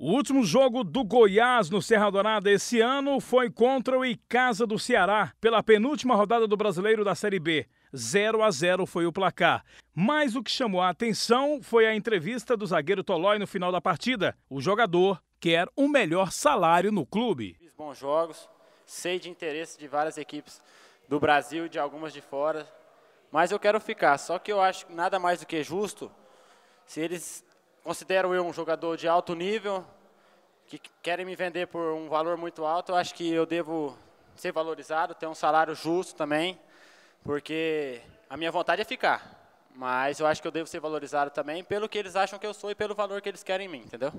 O último jogo do Goiás no Serra Dourada esse ano foi contra o Icasa do Ceará, pela penúltima rodada do Brasileiro da Série B. 0 a 0 foi o placar. Mas o que chamou a atenção foi a entrevista do zagueiro Tolói no final da partida. O jogador quer um melhor salário no clube. Fiz bons jogos, sei de interesse de várias equipes do Brasil e de algumas de fora, mas eu quero ficar. Só que eu acho nada mais do que justo se eles considero eu um jogador de alto nível, que querem me vender por um valor muito alto, eu acho que eu devo ser valorizado, ter um salário justo também, porque a minha vontade é ficar. Mas eu acho que eu devo ser valorizado também pelo que eles acham que eu sou e pelo valor que eles querem em mim, entendeu?